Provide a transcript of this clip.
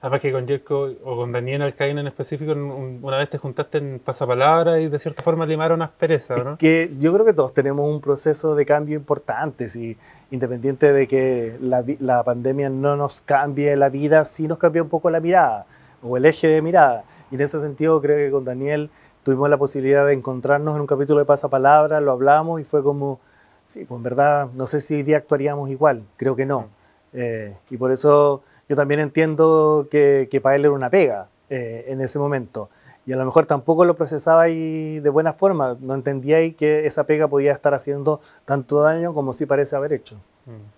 Además que con Jerko o con Daniel Alcaín en específico, una vez te juntaste en pasapalabra y de cierta forma limaron aspereza ¿no? que yo creo que todos tenemos un proceso de cambio importante, independiente de que la, la, pandemia no nos cambie la vida, sí nos cambia un poco la mirada o el eje de mirada. Y en ese sentido creo que con Daniel tuvimos la posibilidad de encontrarnos en un capítulo de pasapalabra, lo hablamos y fue como, sí, pues en verdad, no sé si hoy día actuaríamos igual, creo que no. Mm. Eh, y por eso yo también entiendo que, que para él era una pega eh, en ese momento. Y a lo mejor tampoco lo procesaba y de buena forma, no entendía que esa pega podía estar haciendo tanto daño como sí parece haber hecho. Mm.